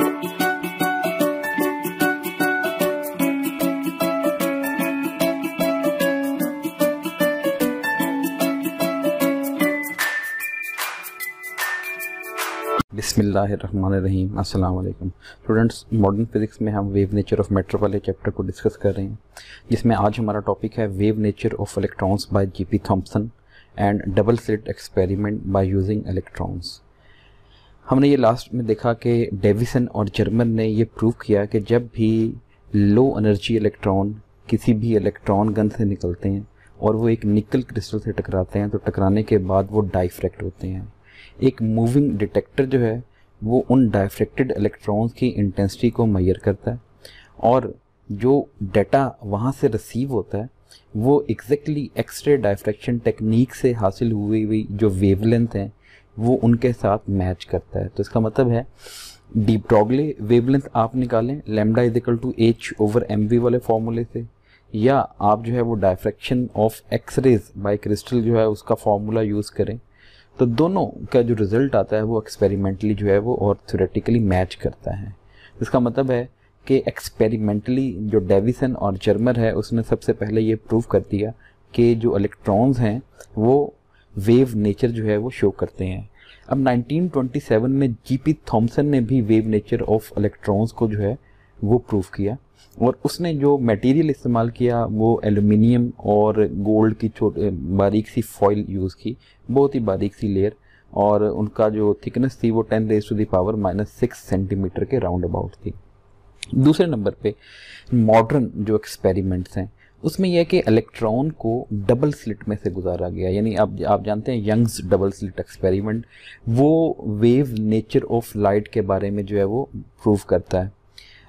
बसमिलीम अल्लाम students modern physics में हम वेव नेचर ऑफ मैटर वाले चैप्टर को डिस्कस कर रहे हैं जिसमें आज हमारा टॉपिक है wave nature of electrons by GP Thomson and double slit experiment by using electrons हमने ये लास्ट में देखा कि डेविसन और जर्मन ने ये प्रूव किया कि जब भी लो एनर्जी इलेक्ट्रॉन किसी भी इलेक्ट्रॉन गन से निकलते हैं और वो एक निकल क्रिस्टल से टकराते हैं तो टकराने के बाद वो डाइफ्रैक्ट होते हैं एक मूविंग डिटेक्टर जो है वो उन डाइफ्रैक्टेड इलेक्ट्रॉन्स की इंटेंसिटी को मैयर करता है और जो डेटा वहाँ से रिसीव होता है वो एग्जैक्टली एक्सरे डाइफ्रैक्शन टेक्निक से हासिल हुई हुई जो वेवलेंथ हैं वो उनके साथ मैच करता है तो इसका मतलब है डीप ब्रॉगले वेवलेंथ आप निकालें lambda is equal to H over M V वाले फॉर्मूले से या आप जो है वो diffraction of X rays by crystal जो है उसका फॉर्मूला यूज़ करें तो दोनों का जो रिज़ल्ट आता है वो एक्सपेरिमेंटली जो है वो और थ्योरेटिकली मैच करता है इसका मतलब है कि एक्सपेरिमेंटली जो डेविसन और जर्मर है उसने सबसे पहले ये प्रूव कर दिया कि जो इलेक्ट्रॉन्स हैं वो वेव नेचर जो है वो शो करते हैं अब 1927 में जीपी थॉमसन ने भी वेव नेचर ऑफ इलेक्ट्रॉन्स को जो है वो प्रूफ किया और उसने जो मटेरियल इस्तेमाल किया वो एल्युमिनियम और गोल्ड की छोटे बारीक सी फॉइल यूज़ की बहुत ही बारीक सी लेयर और उनका जो थिकनेस थी वो ten raise to the power minus six centimetre के राउंड अबाउट थी दूसरे नंबर पे मॉडर्न जो एक्सपेरिमेंट्स हैं उसमें यह है कि इलेक्ट्रॉन को डबल स्लिट में से गुजारा गया यानी आप आप जानते हैं यंग्स डबल स्लिट एक्सपेरिमेंट वो वेव नेचर ऑफ लाइट के बारे में जो है वो प्रूव करता है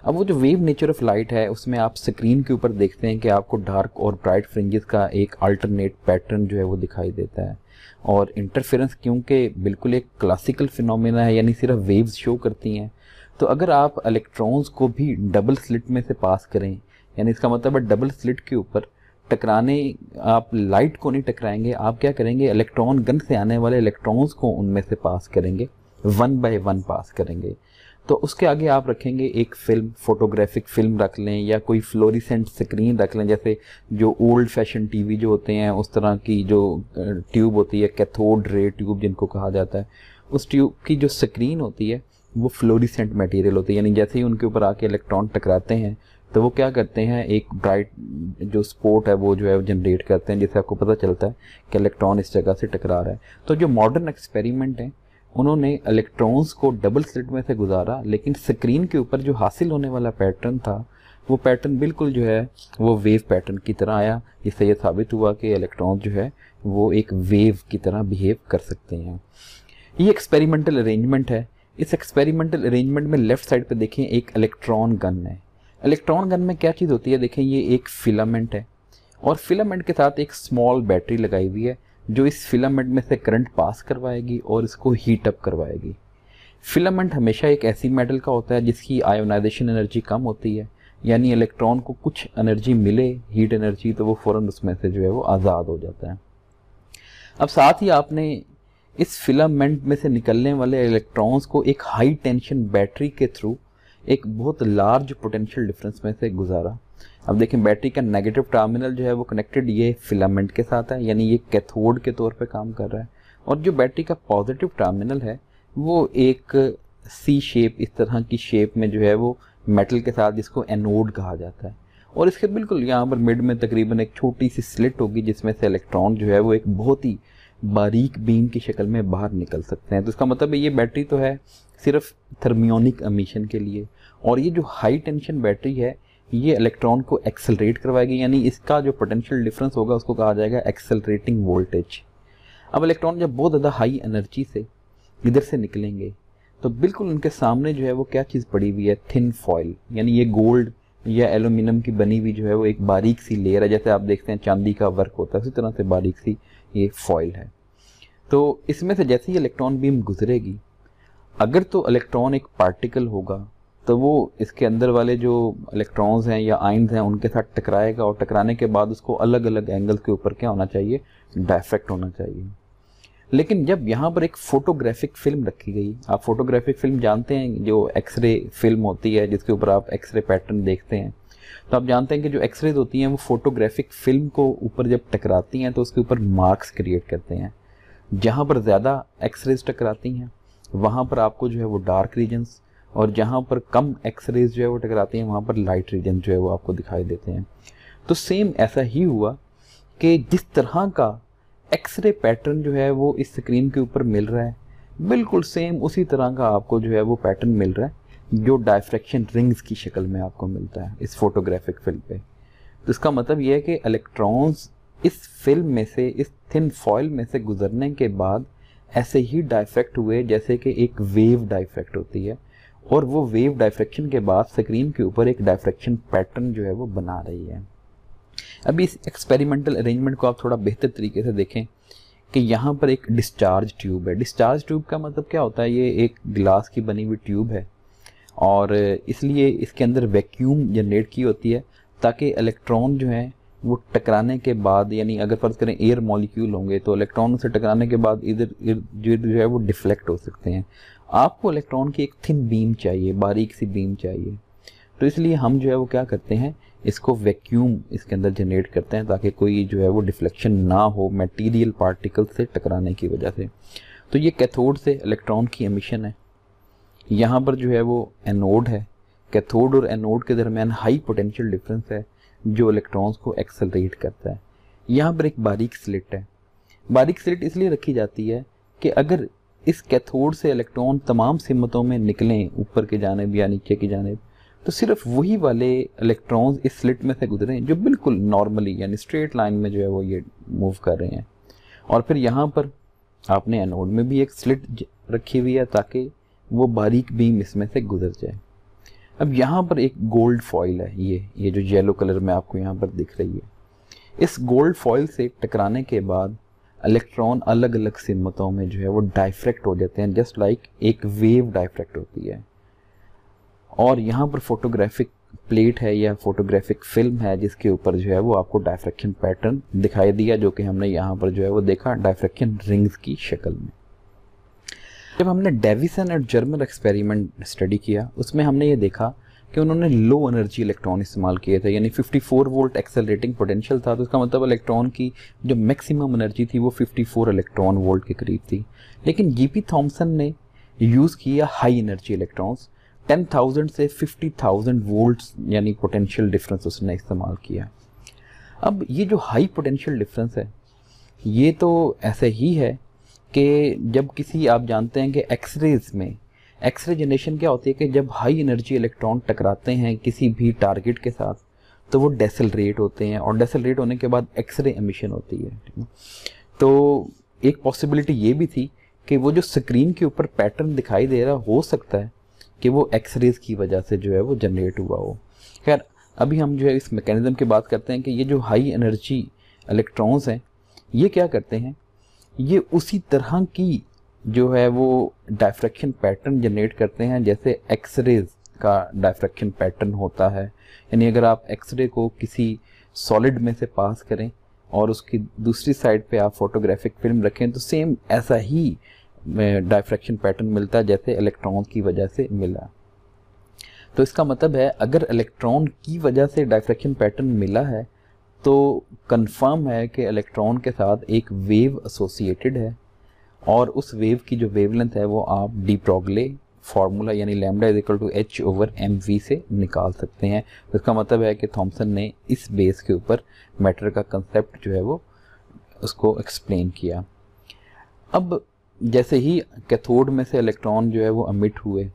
अब वो जो वेव नेचर ऑफ लाइट है उसमें आप स्क्रीन के ऊपर देखते हैं कि आपको डार्क और ब्राइट फ्रिंजेस का एक अल्टरनेट पैटर्न जो है वो दिखाई देता है और इंटरफेरेंस क्योंकि बिल्कुल एक क्लासिकल फिनोमेना है यानी सिर्फ वेव्स शो करती हैं तो अगर आप इलेक्ट्रॉन्स को भी डबल स्लिट में से पास करें यानी इसका मतलब है डबल स्लिट के ऊपर टकराने आप लाइट को नहीं टकराएंगे आप क्या करेंगे इलेक्ट्रॉन गन से आने वाले इलेक्ट्रॉन्स को उनमें से पास करेंगे वन बाय वन पास करेंगे तो उसके आगे आप रखेंगे एक फिल्म फोटोग्राफिक फिल्म रख लें या कोई फ्लोरिसेंट स्क्रीन रख लें जैसे जो ओल्ड फैशन टीवी जो होते हैं उस तरह की जो ट्यूब होती है कैथोड रे ट्यूब जिनको कहा जाता है उस ट्यूब की जो स्क्रीन होती है वो फ्लोरिसेंट मटेरियल होती है यानी जैसे ही उनके ऊपर आके इलेक्ट्रॉन टकराते हैं तो वो क्या करते हैं एक ब्राइट जो स्पोर्ट है वो जो है जनरेट करते हैं जिससे आपको पता चलता है कि इलेक्ट्रॉन इस जगह से टकरा रहा है तो जो मॉडर्न एक्सपेरिमेंट हैं उन्होंने इलेक्ट्रॉन्स को डबल स्लिट में से गुजारा लेकिन स्क्रीन के ऊपर जो हासिल होने वाला पैटर्न था वो पैटर्न बिल्कुल जो है वो वेव पैटर्न की तरह आया इससे यह साबित हुआ कि इलेक्ट्रॉन जो है वो एक वेव की तरह बिहेव कर सकते हैं ये एक्सपेरिमेंटल अरेंजमेंट है इस एक्सपेरिमेंटल अरेंजमेंट में लेफ्ट साइड पर देखें एक इलेक्ट्रॉन गन है इलेक्ट्रॉन गन में क्या चीज़ होती है देखें ये एक फिलामेंट है और फिलामेंट के साथ एक स्मॉल बैटरी लगाई हुई है जो इस फिलामेंट में से करंट पास करवाएगी और इसको हीट अप करवाएगी फिलामेंट हमेशा एक ऐसी मेटल का होता है जिसकी आयोनाइजेशन एनर्जी कम होती है यानी इलेक्ट्रॉन को कुछ एनर्जी मिले हीट एनर्जी तो वो फ़ौर उसमें से जो है वो आज़ाद हो जाता है अब साथ ही आपने इस फिलामेंट में से निकलने वाले इलेक्ट्रॉन्स को एक हाई टेंशन बैटरी के थ्रू एक बहुत लार्ज पोटेंशियल डिफरेंस में से गुजारा अब देखें बैटरी का नेगेटिव टर्मिनल जो है वो कनेक्टेड ये फिलामेंट के साथ है यानी ये कैथोड के तौर पे काम कर रहा है और जो बैटरी का पॉजिटिव टर्मिनल है वो एक सी शेप इस तरह की शेप में जो है वो मेटल के साथ जिसको एनोड कहा जाता है और इसके बिल्कुल यहाँ पर मिड में तकरीबन एक छोटी सी स्लिट होगी जिसमें से इलेक्ट्रॉन जो है वो एक बहुत ही बारीक बीम की शक्ल में बाहर निकल सकते हैं तो इसका मतलब है ये बैटरी तो है सिर्फ थर्मियोनिक अमीशन के लिए और ये जो हाई टेंशन बैटरी है ये इलेक्ट्रॉन को एक्सेलरेट करवाएगी यानी इसका जो पोटेंशियल डिफरेंस होगा उसको कहा जाएगा एक्सेलरेटिंग वोल्टेज अब इलेक्ट्रॉन जब बहुत ज़्यादा हाई एनर्जी से इधर से निकलेंगे तो बिल्कुल उनके सामने जो है वो क्या चीज़ पड़ी हुई है थिन फॉइल यानी ये गोल्ड यह एलुमिनियम की बनी हुई जो है वो एक बारीक सी लेयर है जैसे आप देखते हैं चांदी का वर्क होता है उसी तरह से बारीक सी ये फॉइल है तो इसमें से जैसे ही इलेक्ट्रॉन बीम गुजरेगी अगर तो इलेक्ट्रॉन एक पार्टिकल होगा तो वो इसके अंदर वाले जो इलेक्ट्रॉन्स हैं या आइन्स हैं उनके साथ टकराएगा और टकराने के बाद उसको अलग अलग एंगल के ऊपर क्या होना चाहिए डायफेक्ट होना चाहिए लेकिन जब यहाँ पर एक फोटोग्राफिक फिल्म रखी गई आप फोटोग्राफिक फिल्म जानते हैं जो एक्सरे फिल्म होती है जिसके ऊपर आप एक्सरे पैटर्न देखते हैं तो आप जानते हैं कि जो एक्सरेज होती हैं वो फोटोग्राफिक फिल्म को ऊपर जब टकराती हैं तो उसके ऊपर मार्क्स क्रिएट करते हैं जहाँ पर ज़्यादा एक्सरेज टकराती हैं वहाँ पर आपको जो है वो डार्क रीजन्स और जहाँ पर कम एक्सरेज जो है वो टकराती हैं वहाँ पर लाइट रीजन जो है वो आपको दिखाई देते हैं तो सेम ऐसा ही हुआ कि जिस तरह का एक्सरे पैटर्न जो है वो इस स्क्रीन के ऊपर मिल रहा है बिल्कुल सेम उसी तरह का आपको जो है वो पैटर्न मिल रहा है जो डायफ्रेक्शन रिंग्स की शक्ल में आपको मिलता है इस फोटोग्राफिक फिल्म पे तो इसका मतलब यह है कि इलेक्ट्रॉन्स इस फिल्म में से इस थिन फॉयल में से गुजरने के बाद ऐसे ही डायफ्रेक्ट हुए जैसे कि एक वेव डायफ्रेक्ट होती है और वो वेव डायफ्रेक्शन के बाद स्क्रीन के ऊपर एक डायफ्रेक्शन पैटर्न जो है वो बना रही है अभी इस एक्सपेरिमेंटल अरेंजमेंट को आप थोड़ा बेहतर तरीके से देखें कि यहाँ पर एक डिस्चार्ज ट्यूब है डिस्चार्ज ट्यूब का मतलब क्या होता है ये एक गिलास की बनी हुई ट्यूब है और इसलिए इसके अंदर वैक्यूम जनरेट की होती है ताकि इलेक्ट्रॉन जो है वो टकराने के बाद यानी अगर फर्ज करें एयर मॉलिक्यूल होंगे तो इलेक्ट्रॉन से टकराने के बाद इधर इर्द जो है वो डिफ्लेक्ट हो सकते हैं आपको इलेक्ट्रॉन की एक थिन बीम चाहिए बारीक सी बीम चाहिए तो इसलिए हम जो है वो क्या करते हैं इसको वैक्यूम इसके अंदर जनरेट करते हैं ताकि कोई जो है वो डिफ्लेक्शन ना हो मटेरियल पार्टिकल से टकराने की वजह से तो ये कैथोड से इलेक्ट्रॉन की एमिशन है यहाँ पर जो है वो एनोड है कैथोड और एनोड के दरमियान हाई पोटेंशियल डिफरेंस है जो इलेक्ट्रॉन्स को एक्सेलरेट करता है यहाँ पर एक बारीक स्लिट है बारीक स्लिट इसलिए रखी जाती है कि अगर इस कैथोड से इलेक्ट्रॉन तमाम सिमतों में निकलें ऊपर की जानेब या नीचे की जानेब तो सिर्फ वही वाले इलेक्ट्रॉन्स इस स्लिट में से गुजरे हैं जो बिल्कुल नॉर्मली यानी स्ट्रेट लाइन में जो है वो ये मूव कर रहे हैं और फिर यहाँ पर आपने एनोड में भी एक स्लिट रखी हुई है ताकि वो बारीक बीम इसमें से गुजर जाए अब यहाँ पर एक गोल्ड फॉइल है ये ये जो येलो कलर में आपको यहाँ पर दिख रही है इस गोल्ड फॉइल से टकराने के बाद इलेक्ट्रॉन अलग अलग सिमतों में जो है वो डाइफ्रैक्ट हो जाते हैं जस्ट लाइक like एक वेव डाइफ्रैक्ट होती है और यहाँ पर फोटोग्राफिक प्लेट है या फोटोग्राफिक फिल्म है जिसके ऊपर जो है वो आपको डायफ्रेक्शन पैटर्न दिखाई दिया जो कि हमने यहाँ पर जो है वो देखा डायफ्रेक्शन रिंग्स की शक्ल में जब हमने Davisson and Germer experiment study किया उसमें हमने ये देखा कि उन्होंने लो एनर्जी इलेक्ट्रॉन इस्तेमाल किए थे यानी 54 वोल्ट एक्सेलरेटिंग पोटेंशियल था तो इसका मतलब इलेक्ट्रॉन की जो मैक्सिमम एनर्जी थी वो 54 इलेक्ट्रॉन वोल्ट के करीब थी लेकिन जीपी e थॉमसन ने यूज़ किया high energy electrons ten thousand से फिफ्टी थाउजेंड वोल्ट यानी पोटेंशियल डिफरेंस उसने इस्तेमाल किया अब ये जो हाई पोटेंशियल डिफरेंस है ये तो ऐसे ही है कि जब किसी आप जानते हैं कि एक्सरेज में एक्सरे जनरेशन क्या होती है कि जब हाई एनर्जी इलेक्ट्रॉन टकराते हैं किसी भी टारगेट के साथ तो वो डेसल रेट होते हैं और डेसल रेट होने के बाद एक्सरे एमिशन होती है तो एक पॉसिबिलिटी ये भी थी कि वो जो स्क्रीन के ऊपर पैटर्न दिखाई दे रहा हो सकता है कि वो एक्सरेज की वजह से जो है वो जनरेट हुआ हो खैर अभी हम जो है इस मेकेनिज़म की बात करते हैं कि ये जो हाई एनर्जी इलेक्ट्रॉन्स हैं ये क्या करते हैं ये उसी तरह की जो है वो डायफ्रैक्शन पैटर्न जनरेट करते हैं जैसे एक्सरेज का डायफ्रैक्शन पैटर्न होता है यानी अगर आप एक्सरे को किसी सॉलिड में से पास करें और उसकी दूसरी साइड पे आप फोटोग्राफिक फिल्म रखें तो सेम ऐसा ही डायफ्रैक्शन पैटर्न मिलता है जैसे इलेक्ट्रॉन की वजह से मिला तो इसका मतलब है अगर इलेक्ट्रॉन की वजह से डायफ्रेक्शन पैटर्न मिला है तो कंफर्म है कि इलेक्ट्रॉन के साथ एक वेव एसोसिएटेड है और उस वेव की जो वेवलेंथ है वो आप डी प्रोगले फार्मूला यानी lambda is equal to H over M v से निकाल सकते हैं तो इसका मतलब है कि थॉमसन ने इस बेस के ऊपर मैटर का कंसेप्ट जो है वो उसको एक्सप्लेन किया अब जैसे ही कैथोड में से इलेक्ट्रॉन जो है वो अमिट हुए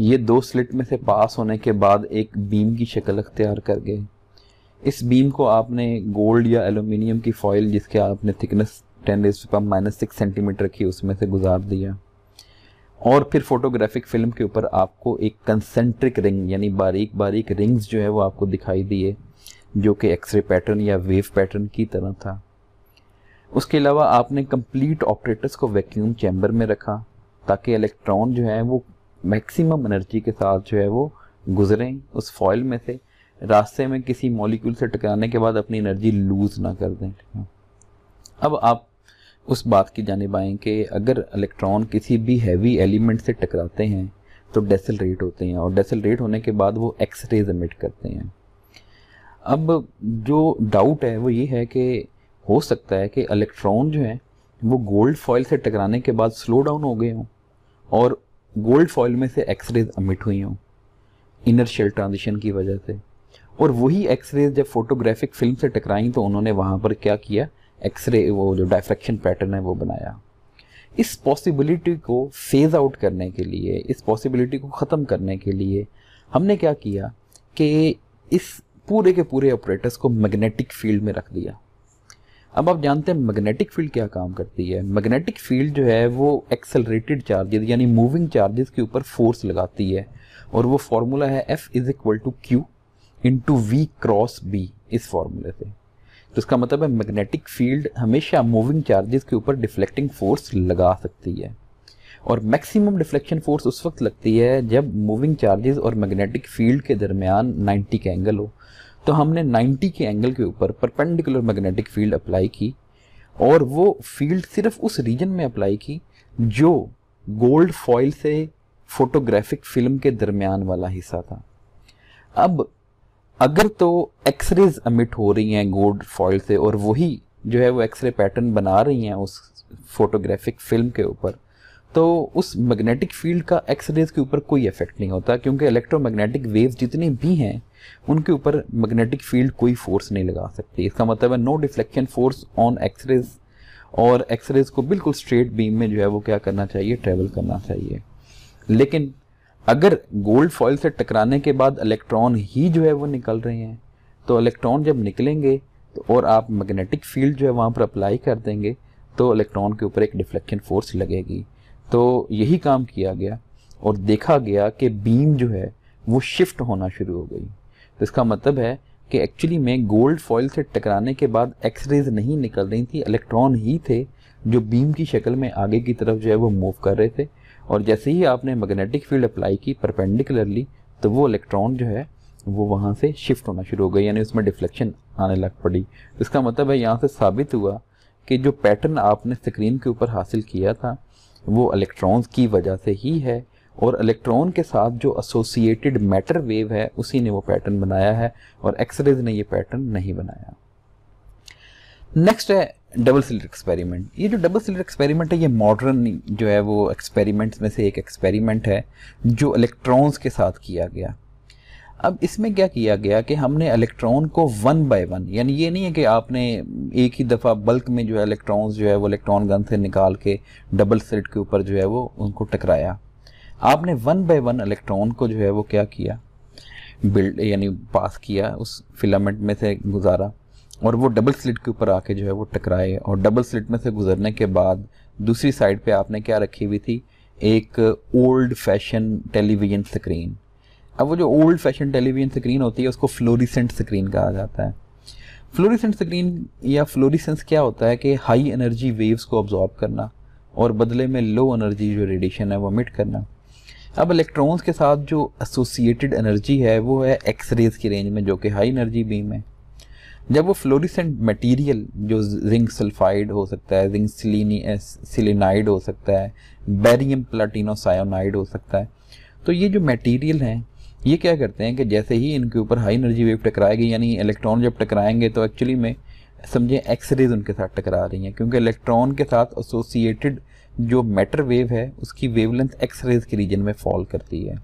ये दो स्लिट में से पास होने के बाद एक बीम की शक्ल अख्तियार कर गए इस बीम को आपने गोल्ड या एलुमिनियम की फॉइल जिसके आपने थिकनेस टेन रेस पर माइनस सिक्स सेंटीमीटर की उसमें से गुजार दिया और फिर फोटोग्राफिक फिल्म के ऊपर आपको एक कंसेंट्रिक रिंग यानी बारीक बारीक रिंग्स जो है वो आपको दिखाई दिए जो कि एक्सरे पैटर्न या वेव पैटर्न की तरह था उसके अलावा आपने कंप्लीट ऑपरेटर्स को वैक्यूम चैम्बर में रखा ताकि इलेक्ट्रॉन जो है वो मैक्सिमम एनर्जी के साथ जो है वो गुजरें उस फॉयल में से रास्ते में किसी मॉलिक्यूल से टकराने के बाद अपनी एनर्जी लूज ना कर दें अब आप उस बात की जानब आएँ कि अगर इलेक्ट्रॉन किसी भी हैवी एलिमेंट से टकराते हैं तो डेसलरेट होते हैं और डेसलरेट होने के बाद वो एक्सरेज एमिट करते हैं अब जो डाउट है वो ये है कि हो सकता है कि इलेक्ट्रॉन जो हैं वो गोल्ड फॉयल से टकराने के बाद स्लो डाउन हो गए हों और गोल्ड फॉयल में से एक्सरेज अमिट हुई हों इनर शेल ट्रांजिशन की वजह से और वही एक्सरेज जब फोटोग्राफिक फिल्म से टकराई तो उन्होंने वहाँ पर क्या किया एक्सरे वो जो डायफ्रैक्शन पैटर्न है वो बनाया इस पॉसिबिलिटी को फेज आउट करने के लिए इस पॉसिबिलिटी को ख़त्म करने के लिए हमने क्या किया कि इस पूरे के पूरे ऑपरेटर्स को मैग्नेटिक फील्ड में रख दिया अब आप जानते हैं मैग्नेटिक फील्ड क्या काम करती है मैग्नेटिक फील्ड जो है वो एक्सेलरेटेड चार्जेस यानी मूविंग चार्जेस के ऊपर फोर्स लगाती है और वो फार्मूला है F is equal to q into v cross B इस फार्मूले से तो इसका मतलब है मैग्नेटिक फील्ड हमेशा मूविंग चार्जेस के ऊपर डिफ्लेक्टिंग फोर्स लगा सकती है और मैक्सिमम डिफ्लेक्शन फोर्स उस वक्त लगती है जब मूविंग चार्जेस और मैग्नेटिक फील्ड के दरमियान 90 का एंगल हो तो हमने 90 के एंगल के ऊपर परपेंडिकुलर मैग्नेटिक फील्ड अप्लाई की और वो फील्ड सिर्फ उस रीजन में अप्लाई की जो गोल्ड फॉइल से फोटोग्राफिक फिल्म के दरमियान वाला हिस्सा था अब अगर तो एक्सरेज अमिट हो रही हैं गोल्ड फॉइल से और वही जो है वो एक्सरे पैटर्न बना रही हैं उस फोटोग्राफिक फिल्म के ऊपर तो उस मैग्नेटिक फील्ड का एक्सरेज के ऊपर कोई इफेक्ट नहीं होता क्योंकि इलेक्ट्रोमैग्नेटिक वेव्स जितनी भी हैं उनके ऊपर मैग्नेटिक फील्ड कोई फोर्स नहीं लगा सकती इसका मतलब है no deflection force on X rays और एक्सरेज को बिल्कुल स्ट्रेट बीम में जो है वो क्या करना चाहिए ट्रेवल करना चाहिए लेकिन अगर गोल्ड फॉइल से टकराने के बाद इलेक्ट्रॉन ही जो है वो निकल रहे हैं तो इलेक्ट्रॉन जब निकलेंगे तो और आप मैग्नेटिक फील्ड जो है वहाँ पर अप्लाई कर देंगे तो इलेक्ट्रॉन के ऊपर एक डिफ्लेक्शन फोर्स लगेगी तो यही काम किया गया और देखा गया कि बीम जो है वो शिफ्ट होना शुरू हो गई तो इसका मतलब है कि एक्चुअली में गोल्ड फॉइल से टकराने के बाद एक्सरेज नहीं निकल रही थी इलेक्ट्रॉन ही थे जो बीम की शक्ल में आगे की तरफ जो है वो मूव कर रहे थे और जैसे ही आपने मैग्नेटिक फील्ड अप्लाई की परपेंडिकुलरली तो वो इलेक्ट्रॉन जो है वो वहाँ से शिफ्ट होना शुरू हो गई यानी उसमें डिफ्लेक्शन आने लग पड़ी तो इसका मतलब है यहाँ से साबित हुआ कि जो पैटर्न आपने स्क्रीन के ऊपर हासिल किया था वो इलेक्ट्रॉन्स की वजह से ही है और इलेक्ट्रॉन के साथ जो एसोसिएटेड मैटर वेव है उसी ने वो पैटर्न बनाया है और एक्सरेज ने ये पैटर्न नहीं बनाया नेक्स्ट है डबल सिलर एक्सपेरिमेंट ये जो डबल सिलर एक्सपेरिमेंट है ये मॉडर्न जो है वो एक्सपेरिमेंट में से एक एक्सपेरिमेंट है जो इलेक्ट्रॉन्स के साथ किया गया अब इसमें क्या किया गया कि हमने इलेक्ट्रॉन को वन बाय वन यानी ये नहीं है कि आपने एक ही दफ़ा बल्क में जो है इलेक्ट्रॉन्स जो है वो इलेक्ट्रॉन गन से निकाल के डबल सिलिट के ऊपर जो है वो उनको टकराया आपने वन बाय वन इलेक्ट्रॉन को जो है वो क्या किया बिल्ड यानी पास किया उस फिलामेंट में से गुजारा और वो डबल स्लिट के ऊपर आके जो है वो टकराए और डबल स्लिट में से गुजरने के बाद दूसरी साइड पे आपने क्या रखी हुई थी एक ओल्ड फैशन टेलीविज़न स्क्रीन अब वो जो ओल्ड फैशन टेलीविज़न स्क्रीन होती है उसको फ्लोरिसेंट स्क्रीन कहा जाता है फ्लोरिसेंट स्क्रीन या फ्लोरिसेंस क्या होता है कि हाई एनर्जी वेव्स को ऑब्जॉर्ब करना और बदले में लो एनर्जी जो रेडिएशन है वो मिट करना अब इलेक्ट्रॉन्स के साथ जो एसोसिएटेड एनर्जी है वो है एक्सरेज की रेंज में जो कि हाई एनर्जी बीम है जब वो फ्लोरिसेंट मटेरियल जो जिंक सल्फाइड हो सकता है जिंक सिलीनी eh, हो सकता है बैरियम प्लाटिनोसायोनाइड हो सकता है तो ये जो मटेरियल हैं ये क्या करते हैं कि जैसे ही इनके ऊपर हाई एनर्जी वेव टकराएगी यानी इलेक्ट्रॉन जब टकराएंगे तो एक्चुअली में समझें एक्सरेज उनके साथ टकरा रही हैं क्योंकि इलेक्ट्रॉन के साथ एसोसिएटेड जो मैटर वेव है उसकी वेवलेंथ एक्स रेज के रीजन में फॉल करती है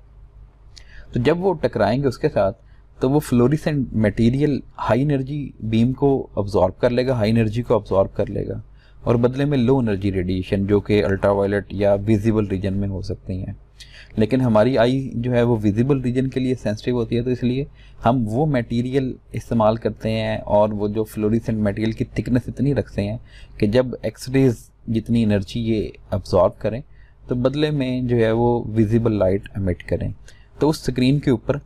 तो जब वो टकराएंगे उसके साथ तो वो fluorescent material high energy beam को अब्जॉर्ब कर लेगा हाई एनर्जी को अब्जॉर्ब कर लेगा और बदले में लो एनर्जी रेडिएशन जो कि अल्ट्रावायलेट या विजिबल रीजन में हो सकती हैं लेकिन हमारी आई जो है वो विजिबल रीजन के लिए सेंसिटिव होती है तो इसलिए हम वो मटेरियल इस्तेमाल करते हैं और वो जो फ्लोरिसेंट मटेरियल की थिकनेस इतनी रखते हैं कि जब एक्सरेज जितनी एनर्जी ये अब्जॉर्ब करें तो बदले में जो है वो विजिबल लाइट एमिट करें तो उस स्क्रीन के ऊपर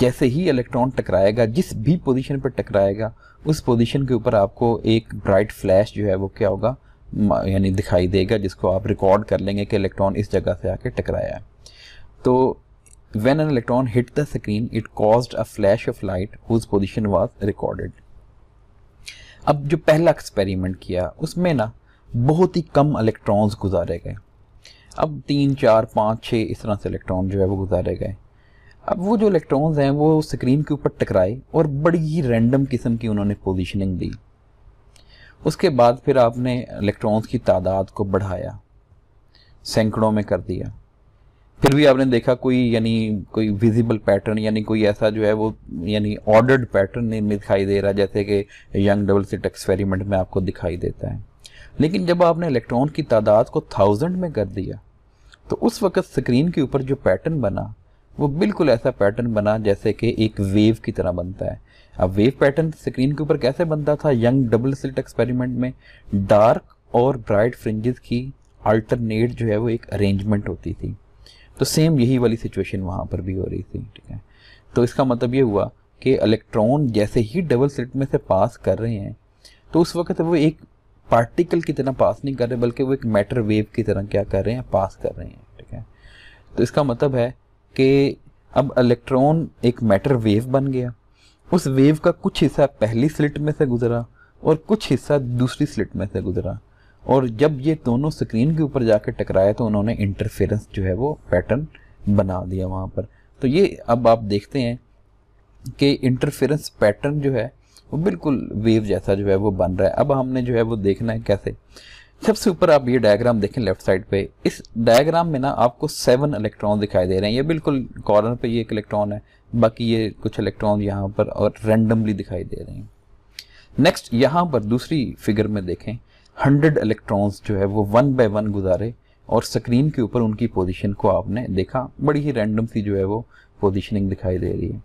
जैसे ही इलेक्ट्रॉन टकराएगा जिस भी पोजीशन पर टकराएगा उस पोजीशन के ऊपर आपको एक ब्राइट फ्लैश जो है वो क्या होगा यानी दिखाई देगा जिसको आप रिकॉर्ड कर लेंगे कि इलेक्ट्रॉन इस जगह से आके टकराया है तो when an electron hit the screen it caused a flash of light whose position was recorded अब जो पहला एक्सपेरिमेंट किया उसमें ना बहुत ही कम इलेक्ट्रॉन्स गुजारे गए अब तीन चार पाँच छः इस तरह से इलेक्ट्रॉन जो है वो गुजारे गए अब वो जो इलेक्ट्रॉन्स हैं वो स्क्रीन के ऊपर टकराए और बड़ी ही रैंडम किस्म की उन्होंने पोजिशनिंग दी उसके बाद फिर आपने इलेक्ट्रॉन्स की तादाद को बढ़ाया सैकड़ों में कर दिया फिर भी आपने देखा कोई यानी कोई विजिबल पैटर्न यानी कोई ऐसा जो है वो यानी ऑर्डर्ड पैटर्न नहीं दिखाई दे रहा जैसे कि यंग डबल सिट एक्सपेरिमेंट में आपको दिखाई देता है लेकिन जब आपने इलेक्ट्रॉन की तादाद को थाउजेंड में कर दिया तो उस वक्त स्क्रीन के ऊपर जो पैटर्न बना वो बिल्कुल ऐसा पैटर्न बना जैसे कि एक वेव की तरह बनता है अब वेव पैटर्न स्क्रीन के ऊपर कैसे बनता था यंग डबल सिल्ट एक्सपेरिमेंट में डार्क और ब्राइट फ्रिंजेस की अल्टरनेट जो है वो एक अरेंजमेंट होती थी तो सेम यही वाली सिचुएशन वहाँ पर भी हो रही थी ठीक है तो इसका मतलब ये हुआ कि इलेक्ट्रॉन जैसे ही डबल स्लिट में से पास कर रहे हैं तो उस वक्त वो एक पार्टिकल की तरह पास नहीं कर रहे बल्कि वो एक मैटर वेव की तरह क्या कर रहे हैं पास कर रहे हैं ठीक है तो इसका मतलब है कि अब इलेक्ट्रॉन एक मैटर वेव बन गया उस वेव का कुछ हिस्सा पहली स्लिट में से गुजरा और कुछ हिस्सा दूसरी स्लिट में से गुजरा और जब ये दोनों स्क्रीन के ऊपर जाकर टकराए तो उन्होंने इंटरफेरेंस जो है वो पैटर्न बना दिया वहाँ पर तो ये अब आप देखते हैं कि इंटरफेरेंस पैटर्न जो है वो बिल्कुल वेव जैसा जो है वो बन रहा है अब हमने जो है वो देखना है कैसे सबसे ऊपर आप ये डायग्राम देखें लेफ्ट साइड पे इस डायग्राम में ना आपको सेवन इलेक्ट्रॉन दिखाई दे रहे हैं ये बिल्कुल कॉर्नर पे ये एक इलेक्ट्रॉन है बाकी ये कुछ इलेक्ट्रॉन यहाँ पर और रेंडमली दिखाई दे रहे हैं नेक्स्ट यहाँ पर दूसरी फिगर में देखें हंड्रेड इलेक्ट्रॉन्स जो है वो वन बाय वन गुजारे और स्क्रीन के ऊपर उनकी पोजिशन को आपने देखा बड़ी ही रेंडम सी जो है वो पोजिशनिंग दिखाई दे रही है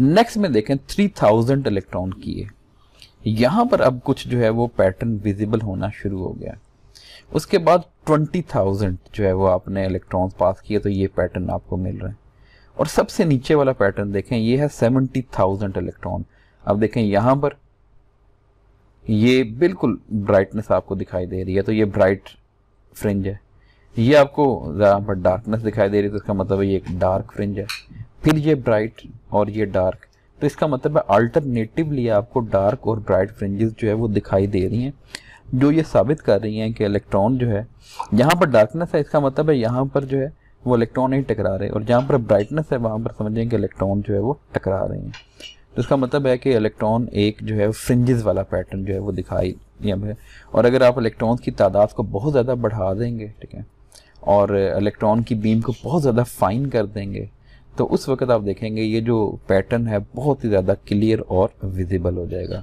नेक्स्ट में देखें 3000 इलेक्ट्रॉन किए यहां पर अब कुछ जो है वो पैटर्न विजिबल होना शुरू हो गया उसके बाद 20,000 जो है वो आपने इलेक्ट्रॉन्स पास किए तो ये पैटर्न आपको मिल रहा है और सबसे नीचे वाला पैटर्न देखें ये है 70,000 इलेक्ट्रॉन अब देखें यहां पर ये बिल्कुल ब्राइटनेस आपको दिखाई दे रही है तो ये ब्राइट फ्रिंज है ये आपको ज़रा डार्कनेस दिखाई दे रही है तो इसका मतलब है ये एक डार्क फ्रिंज है फिर ये ब्राइट और ये डार्क तो इसका मतलब है अल्टरनेटिवली आपको डार्क और ब्राइट फ्रिंजेस जो है वो दिखाई दे रही हैं जो ये साबित कर रही हैं कि इलेक्ट्रॉन जो है यहाँ पर डार्कनेस है इसका मतलब है यहाँ पर जो है वो इलेक्ट्रॉन नहीं टकरा रहे और जहाँ पर ब्राइटनेस है वहाँ पर समझें कि इलेक्ट्रॉन जो है वो टकरा रहे हैं तो इसका मतलब है कि इलेक्ट्रॉन एक जो है फ्रिंजेस वाला पैटर्न जो है वो दिखाई यहाँ है और अगर आप इलेक्ट्रॉन्स की तादाद को बहुत ज़्यादा बढ़ा देंगे ठीक है और इलेक्ट्रॉन की बीम को बहुत ज़्यादा फाइन कर देंगे तो उस वक्त आप देखेंगे ये जो पैटर्न है बहुत ही ज़्यादा क्लियर और विजिबल हो जाएगा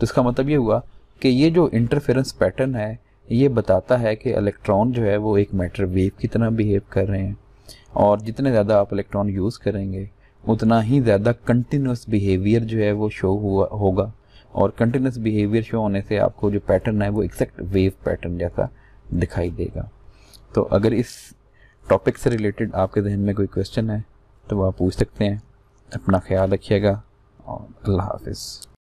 तो इसका मतलब ये हुआ कि ये जो इंटरफेरेंस पैटर्न है ये बताता है कि इलेक्ट्रॉन जो है वो एक मैटर वेव की तरह बिहेव कर रहे हैं और जितने ज़्यादा आप इलेक्ट्रॉन यूज़ करेंगे उतना ही ज़्यादा कंटिन्यूस बिहेवियर जो है वो शो हुआ होगा और कंटिन्यूस बिहेवियर शो होने से आपको जो पैटर्न है वो एक्जैक्ट वेव पैटर्न जैसा दिखाई देगा तो अगर इस टॉपिक से रिलेटेड आपके जहन में कोई क्वेश्चन है तो वह पूछ सकते हैं अपना ख्याल रखिएगा और अल्लाह हाफिज़